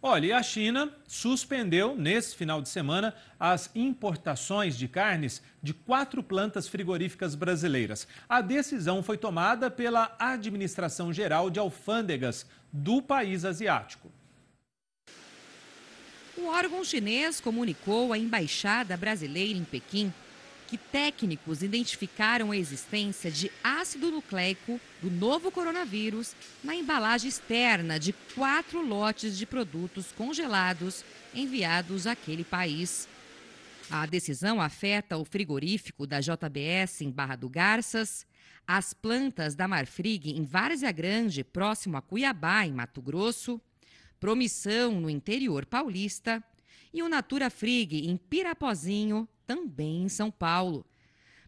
Olha, e a China suspendeu nesse final de semana as importações de carnes de quatro plantas frigoríficas brasileiras. A decisão foi tomada pela Administração Geral de Alfândegas do país asiático. O órgão chinês comunicou à embaixada brasileira em Pequim que técnicos identificaram a existência de ácido nucleico do novo coronavírus na embalagem externa de quatro lotes de produtos congelados enviados àquele país. A decisão afeta o frigorífico da JBS em Barra do Garças, as plantas da Marfrig em Várzea Grande, próximo a Cuiabá, em Mato Grosso, Promissão, no interior paulista, e o Natura Frig em Pirapozinho, também em São Paulo.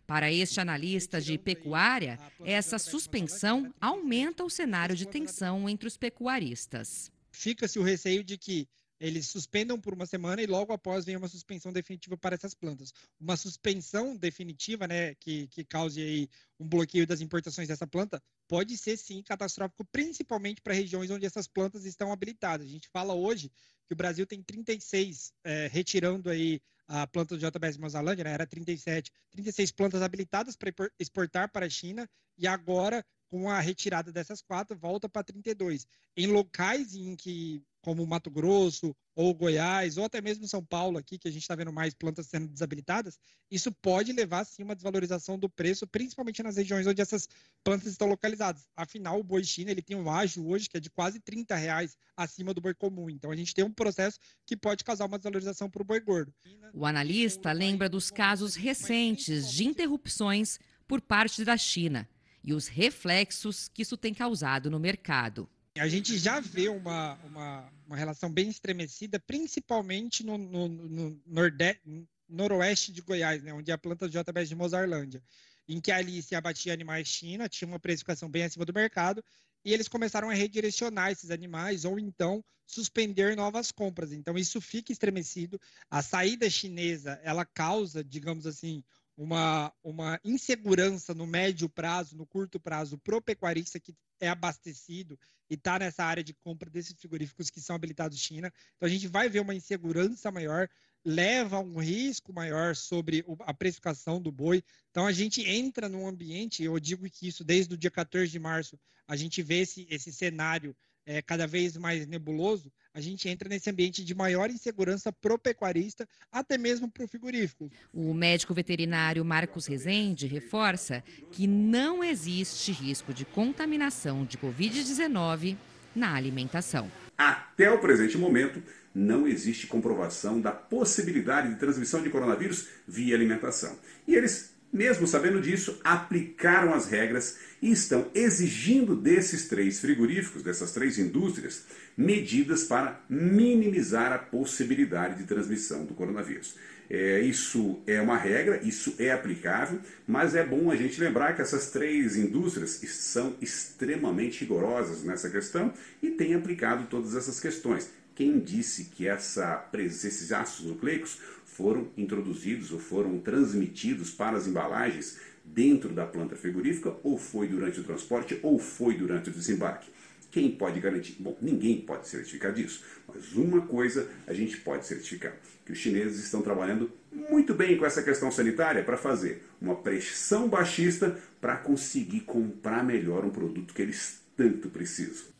Para este analista de pecuária, essa suspensão aumenta o cenário de tensão entre os pecuaristas. Fica-se o receio de que eles suspendam por uma semana e logo após venha uma suspensão definitiva para essas plantas. Uma suspensão definitiva, né, que, que cause aí um bloqueio das importações dessa planta, pode ser sim catastrófico, principalmente para regiões onde essas plantas estão habilitadas. A gente fala hoje que o Brasil tem 36 é, eh, retirando aí a planta do JBS Mozalândia, né, era 37, 36 plantas habilitadas para exportar para a China e agora, com a retirada dessas quatro, volta para 32. Em locais em que, como Mato Grosso, ou Goiás, ou até mesmo São Paulo aqui, que a gente está vendo mais plantas sendo desabilitadas, isso pode levar, sim, uma desvalorização do preço, principalmente nas regiões onde essas plantas estão localizadas. Afinal, o boi China ele tem um ágio hoje que é de quase 30 reais acima do boi comum. Então, a gente tem um processo que pode causar uma desvalorização para o boi gordo. O analista lembra dos casos recentes de interrupções por parte da China e os reflexos que isso tem causado no mercado a gente já vê uma, uma, uma relação bem estremecida, principalmente no, no, no nordeste, noroeste de Goiás, né, onde é a planta do JBS de Mozarlândia, em que ali se abatia animais China, tinha uma precificação bem acima do mercado, e eles começaram a redirecionar esses animais ou então suspender novas compras. Então isso fica estremecido. A saída chinesa, ela causa, digamos assim, uma, uma insegurança no médio prazo, no curto prazo, para o pecuarista que é abastecido e está nessa área de compra desses frigoríficos que são habilitados China. Então, a gente vai ver uma insegurança maior, leva a um risco maior sobre a precificação do boi. Então, a gente entra num ambiente, eu digo que isso desde o dia 14 de março, a gente vê esse, esse cenário é, cada vez mais nebuloso, a gente entra nesse ambiente de maior insegurança o pecuarista, até mesmo pro frigorífico. O médico veterinário Marcos Rezende reforça que não existe risco de contaminação de Covid-19 na alimentação. Até o presente momento, não existe comprovação da possibilidade de transmissão de coronavírus via alimentação. E eles mesmo sabendo disso, aplicaram as regras e estão exigindo desses três frigoríficos, dessas três indústrias, medidas para minimizar a possibilidade de transmissão do coronavírus. É, isso é uma regra, isso é aplicável, mas é bom a gente lembrar que essas três indústrias são extremamente rigorosas nessa questão e têm aplicado todas essas questões. Quem disse que essa, esses ácidos nucleicos foram introduzidos ou foram transmitidos para as embalagens dentro da planta frigorífica, ou foi durante o transporte, ou foi durante o desembarque. Quem pode garantir? Bom, ninguém pode certificar disso, mas uma coisa a gente pode certificar: que os chineses estão trabalhando muito bem com essa questão sanitária para fazer uma pressão baixista para conseguir comprar melhor um produto que eles tanto precisam.